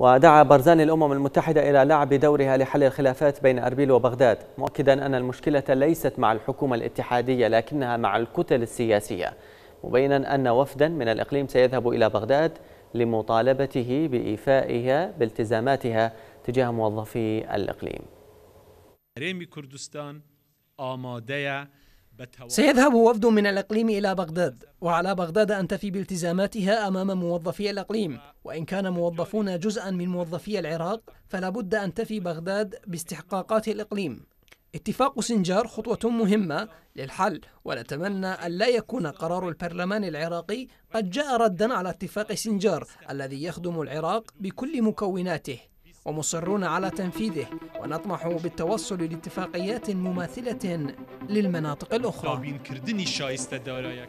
ودعا برزان الأمم المتحدة إلى لعب دورها لحل الخلافات بين أربيل وبغداد مؤكدا أن المشكلة ليست مع الحكومة الاتحادية لكنها مع الكتل السياسية مبينا أن وفدا من الإقليم سيذهب إلى بغداد لمطالبته بإيفائها بالتزاماتها تجاه موظفي الإقليم سيذهب وفد من الإقليم إلى بغداد وعلى بغداد أن تفي بالتزاماتها أمام موظفي الإقليم وإن كان موظفون جزءا من موظفي العراق فلا بد أن تفي بغداد باستحقاقات الإقليم اتفاق سنجار خطوة مهمة للحل ونتمنى أن لا يكون قرار البرلمان العراقي قد جاء ردا على اتفاق سنجار الذي يخدم العراق بكل مكوناته ومصرون على تنفيذه ونطمح بالتوصل لاتفاقيات مماثلة للمناطق الأخرى